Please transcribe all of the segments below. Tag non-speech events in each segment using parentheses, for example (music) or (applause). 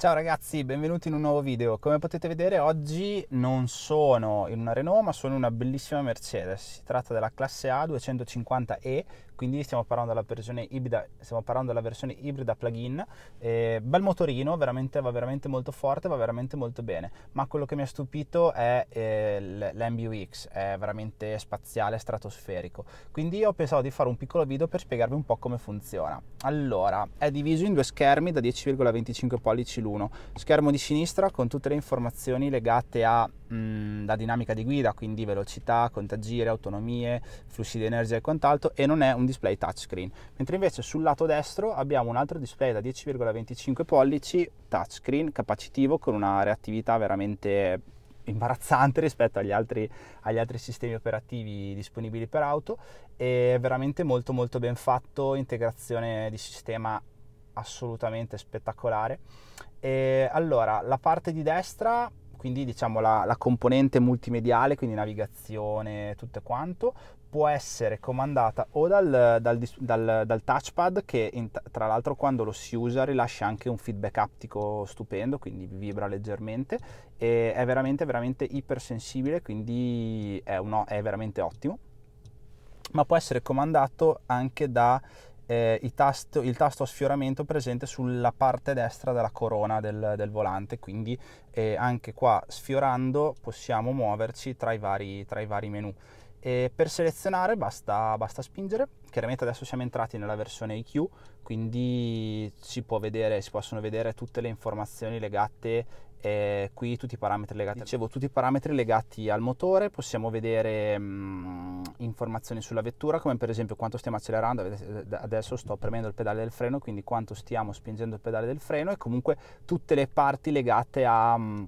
Ciao ragazzi, benvenuti in un nuovo video. Come potete vedere oggi non sono in una Renault ma sono in una bellissima Mercedes. Si tratta della classe A 250E, quindi stiamo parlando della versione ibrida, stiamo parlando della versione ibrida plug-in. Eh, bel motorino, veramente, va veramente molto forte, va veramente molto bene. Ma quello che mi ha stupito è eh, l'MBUX, è veramente spaziale, stratosferico. Quindi ho pensato di fare un piccolo video per spiegarvi un po' come funziona. Allora, è diviso in due schermi da 10,25 pollici dell'1. Schermo di sinistra con tutte le informazioni legate alla mm, dinamica di guida, quindi velocità, contagire, autonomie, flussi di energia e quant'altro e non è un display touchscreen. Mentre invece sul lato destro abbiamo un altro display da 10,25 pollici touchscreen capacitivo con una reattività veramente imbarazzante rispetto agli altri, agli altri, sistemi operativi disponibili per auto è veramente molto molto ben fatto integrazione di sistema assolutamente spettacolare. E allora, la parte di destra, quindi diciamo la, la componente multimediale, quindi navigazione, tutto quanto, può essere comandata o dal, dal, dal, dal touchpad che in, tra l'altro quando lo si usa rilascia anche un feedback aptico stupendo quindi vibra leggermente e è veramente veramente ipersensibile quindi è, uno, è veramente ottimo ma può essere comandato anche da eh, tasto, il tasto a sfioramento presente sulla parte destra della corona del, del volante, quindi eh, anche qua sfiorando possiamo muoverci tra i vari, tra i vari menu. E per selezionare basta, basta, spingere, chiaramente adesso siamo entrati nella versione EQ quindi si, vedere, si possono vedere tutte le informazioni legate eh, qui tutti i parametri legati. Dicevo, tutti i parametri legati al motore, possiamo vedere mh, mm, informazioni sulla vettura, come per esempio quanto stiamo accelerando, eh, adesso sto premendo il pedale del freno, quindi quanto stiamo spingendo il pedale del freno e comunque tutte le parti legate a mm,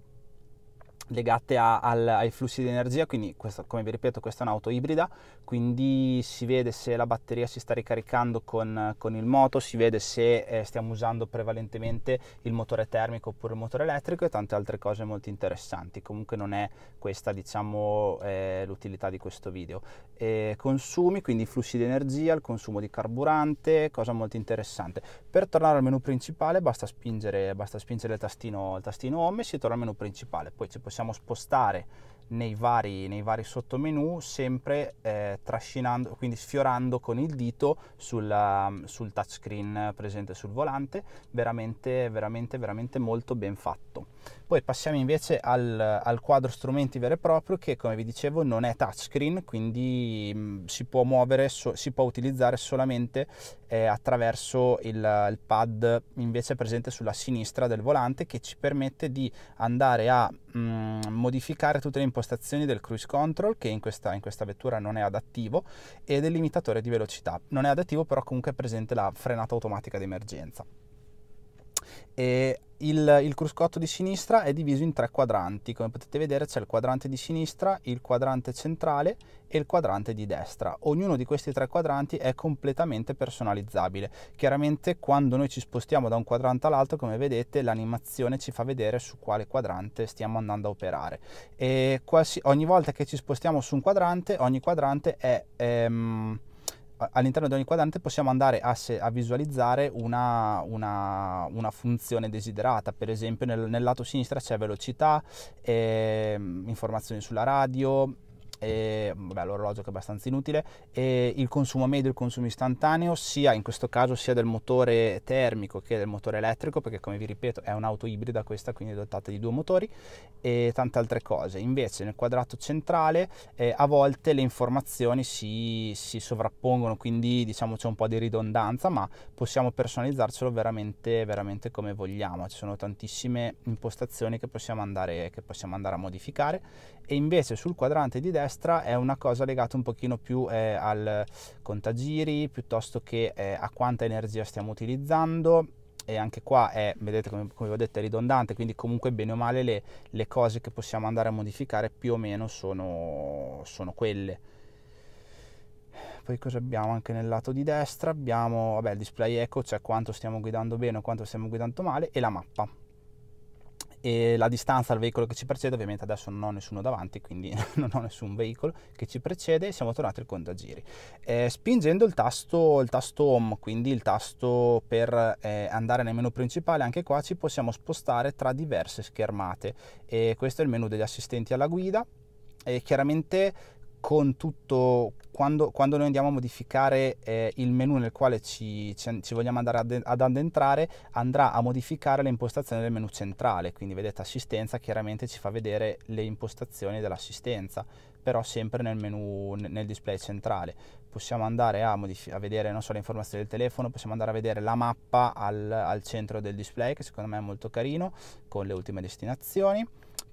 legate a, al, ai flussi di energia, quindi questo, come vi ripeto questa è un'auto ibrida, quindi si vede se la batteria si sta ricaricando con, con il moto, si vede se eh, stiamo usando prevalentemente il motore termico oppure il motore elettrico e tante altre cose molto interessanti, comunque non è questa diciamo eh, l'utilità di questo video. E consumi, quindi flussi di energia, il consumo di carburante, cosa molto interessante. Per tornare al menu principale basta spingere, basta spingere il, tastino, il tastino home e si torna al menu principale, poi ci possiamo possiamo spostare nei vari, nei vari sottomenu sempre eh, trascinando quindi sfiorando con il dito sulla, um, sul touchscreen presente sul volante veramente veramente veramente molto ben fatto poi passiamo invece al, al, quadro strumenti vero e proprio che come vi dicevo non è touchscreen, quindi mh, mm, si può muovere, so, si può utilizzare solamente eh, attraverso il, il, pad invece presente sulla sinistra del volante che ci permette di andare a mh, mm, modificare tutte le impostazioni del cruise control che in questa, in questa vettura non è adattivo e del limitatore di velocità. Non è adattivo però comunque è presente la frenata automatica d'emergenza e il, il, cruscotto di sinistra è diviso in tre quadranti, come potete vedere c'è il quadrante di sinistra, il quadrante centrale e il quadrante di destra. Ognuno di questi tre quadranti è completamente personalizzabile. Chiaramente quando noi ci spostiamo da un quadrante all'altro, come vedete, l'animazione ci fa vedere su quale quadrante stiamo andando a operare. E qualsi, ogni volta che ci spostiamo su un quadrante, ogni quadrante è... Ehm, all'interno di ogni quadrante possiamo andare a, se, a visualizzare una, una, una, funzione desiderata, per esempio nel, nel lato sinistra c'è velocità, eh, informazioni sulla radio, e, vabbè, l'orologio che è abbastanza inutile, e il consumo medio, il consumo istantaneo, sia in questo caso sia del motore termico che del motore elettrico, perché come vi ripeto è un'auto ibrida questa, quindi dotata di due motori, e tante altre cose. Invece nel quadrato centrale eh, a volte le informazioni si, si sovrappongono, quindi diciamo c'è un po' di ridondanza, ma possiamo personalizzarcelo veramente, veramente come vogliamo. Ci sono tantissime impostazioni che possiamo andare, che possiamo andare a modificare e invece sul quadrante di destra è una cosa legata un pochino più eh, al contagiri piuttosto che eh, a quanta energia stiamo utilizzando e anche qua è, vedete come, come vi ho detto, è ridondante, quindi comunque bene o male le, le, cose che possiamo andare a modificare più o meno sono, sono quelle. Poi cosa abbiamo anche nel lato di destra? Abbiamo vabbè, il display eco, cioè quanto stiamo guidando bene o quanto stiamo guidando male e la mappa e la distanza al veicolo che ci precede, ovviamente adesso non ho nessuno davanti, quindi (laughs) non ho nessun veicolo che ci precede siamo tornati al contagiri. Eh, spingendo il tasto, il tasto home, quindi il tasto per eh, andare nel menu principale, anche qua ci possiamo spostare tra diverse schermate e questo è il menu degli assistenti alla guida e chiaramente con tutto quando, quando, noi andiamo a modificare eh, il menu nel quale ci, ci, ci vogliamo andare ad, addentrare andrà a modificare le impostazioni del menu centrale quindi vedete assistenza chiaramente ci fa vedere le impostazioni dell'assistenza però sempre nel menu nel display centrale possiamo andare a, a vedere non so, le informazioni del telefono possiamo andare a vedere la mappa al, al centro del display che secondo me è molto carino con le ultime destinazioni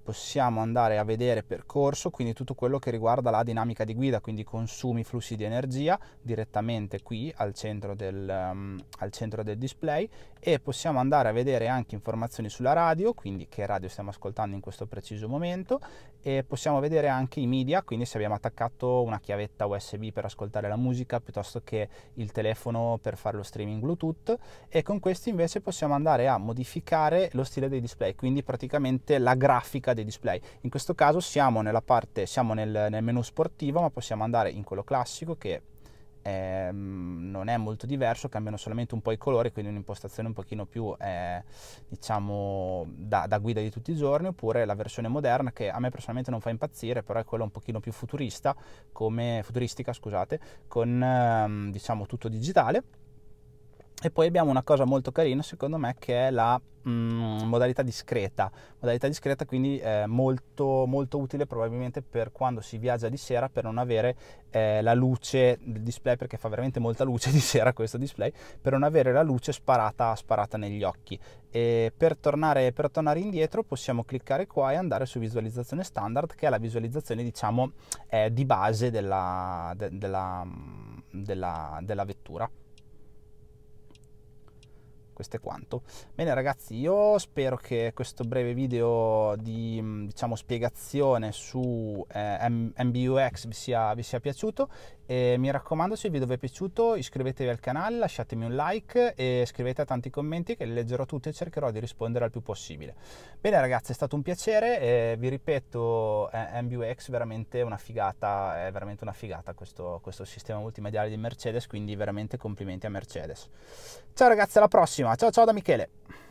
possiamo andare a vedere percorso, quindi tutto quello che riguarda la dinamica di guida, quindi consumi, flussi di energia direttamente qui al centro del, um, al centro del display e possiamo andare a vedere anche informazioni sulla radio, quindi che radio stiamo ascoltando in questo preciso momento e possiamo vedere anche i media, quindi se abbiamo attaccato una chiavetta USB per ascoltare la musica piuttosto che il telefono per fare lo streaming Bluetooth e con questi invece possiamo andare a modificare lo stile dei display, quindi praticamente la grafica dei display. In questo caso siamo, nella parte, siamo nel, nel menu sportivo, ma possiamo andare in quello classico che eh, non è molto diverso, cambiano solamente un po' i colori, quindi un'impostazione un pochino più eh, diciamo da, da, guida di tutti i giorni, oppure la versione moderna che a me personalmente non fa impazzire, però è quella un pochino più futurista, come, futuristica, scusate, con eh, diciamo tutto digitale e poi abbiamo una cosa molto carina, secondo me, che è la mm, modalità discreta. Modalità discreta quindi eh, molto, molto utile probabilmente per quando si viaggia di sera per non avere eh, la luce del display, perché fa veramente molta luce (laughs) di sera questo display, per non avere la luce sparata, sparata negli occhi. E per tornare, per tornare indietro possiamo cliccare qua e andare su visualizzazione standard, che è la visualizzazione diciamo eh, di base della, de, della, mm, della, della vettura questo è quanto. Bene ragazzi, io spero che questo breve video di mm, diciamo, spiegazione su eh, MBUX vi sia, vi sia piaciuto e mi raccomando, se il video vi è piaciuto, iscrivetevi al canale, lasciatemi un like e scrivete tanti commenti che li leggerò tutti e cercherò di rispondere al più possibile. Bene ragazzi, è stato un piacere e vi ripeto, eh, MBUX è veramente una figata, è veramente una figata questo, questo sistema multimediale di Mercedes, quindi veramente complimenti a Mercedes. Ciao ragazzi, alla prossima. Ciao ciao da Michele.